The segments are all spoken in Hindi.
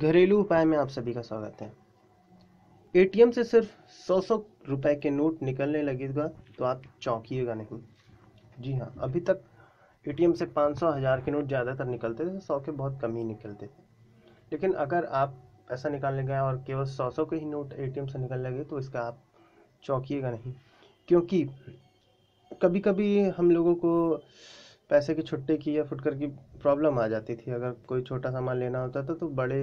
घरेलू उपाय में आप सभी का स्वागत है एटीएम से सिर्फ सौ सौ रुपए के नोट निकलने लगेगा तो आप चौंकिएगा नहीं जी हाँ अभी तक एटीएम से पाँच सौ हज़ार के नोट ज़्यादातर निकलते थे सौ के बहुत कम ही निकलते थे लेकिन अगर आप पैसा निकालने गए और केवल सौ सौ के ही नोट एटीएम से निकलने लगे तो इसका आप चौंकिएगा नहीं क्योंकि कभी कभी हम लोगों को पैसे की छुट्टी की या फुटकर की प्रॉब्लम आ जाती थी अगर कोई छोटा सामान लेना होता था तो बड़े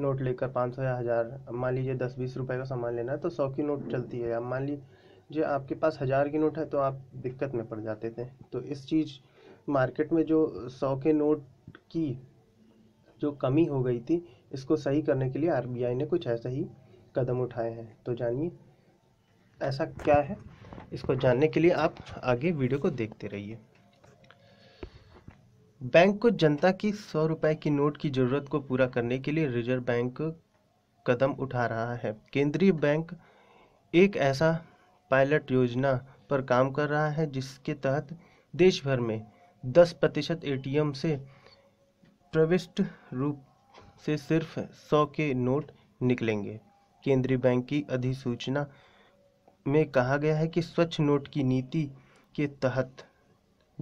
नोट लेकर पाँच सौ या हज़ार मान लीजिए दस बीस रुपए का सामान लेना है तो सौ की नोट चलती है अब मान लीजिए आपके पास हज़ार की नोट है तो आप दिक्कत में पड़ जाते थे तो इस चीज़ मार्केट में जो सौ के नोट की जो कमी हो गई थी इसको सही करने के लिए आर ने कुछ ऐसे ही कदम उठाए हैं तो जानिए ऐसा क्या है इसको जानने के लिए आप आगे वीडियो को देखते रहिए बैंक को जनता की सौ रुपए की नोट की जरूरत को पूरा करने के लिए रिजर्व बैंक कदम उठा रहा है केंद्रीय बैंक एक ऐसा पायलट योजना पर काम कर रहा है जिसके तहत देश भर में 10 प्रतिशत ए से प्रविष्ट रूप से सिर्फ 100 के नोट निकलेंगे केंद्रीय बैंक की अधिसूचना में कहा गया है कि स्वच्छ नोट की नीति के तहत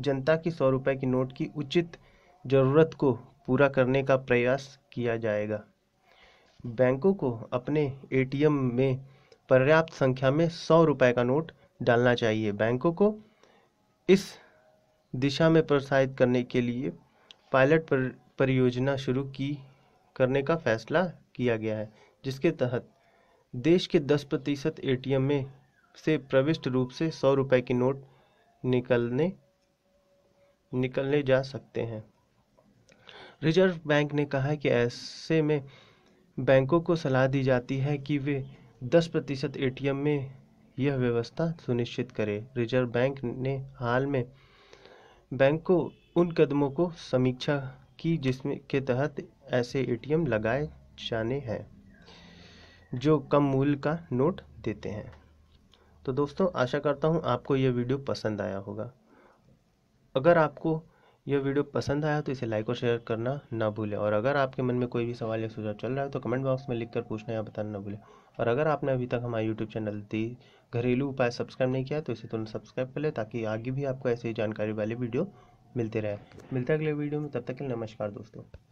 जनता की सौ रुपये की नोट की उचित ज़रूरत को पूरा करने का प्रयास किया जाएगा बैंकों को अपने एटीएम में पर्याप्त संख्या में सौ रुपये का नोट डालना चाहिए बैंकों को इस दिशा में प्रोत्साहित करने के लिए पायलट पर, परियोजना शुरू की करने का फैसला किया गया है जिसके तहत देश के 10 प्रतिशत ए में से प्रविष्ट रूप से सौ रुपये की नोट निकलने निकलने जा सकते हैं रिजर्व बैंक ने कहा कि ऐसे में बैंकों को सलाह दी जाती है कि वे 10 प्रतिशत ए में यह व्यवस्था सुनिश्चित करें रिजर्व बैंक ने हाल में बैंक को उन कदमों को समीक्षा की जिसमें के तहत ऐसे ए लगाए जाने हैं जो कम मूल्य का नोट देते हैं तो दोस्तों आशा करता हूँ आपको यह वीडियो पसंद आया होगा अगर आपको यह वीडियो पसंद आया तो इसे लाइक और शेयर करना ना भूलें और अगर आपके मन में कोई भी सवाल या सुझाव चल रहा है तो कमेंट बॉक्स में लिखकर पूछना या बताना ना भूलें और अगर आपने अभी तक हमारे यूट्यूब चैनल दी घरेलू उपाय सब्सक्राइब नहीं किया तो इसे तुरंत सब्सक्राइब कर लें ताकि आगे भी आपको ऐसी जानकारी वाली वीडियो मिलते रहे मिलते अगले वीडियो में तब तक के नमस्कार दोस्तों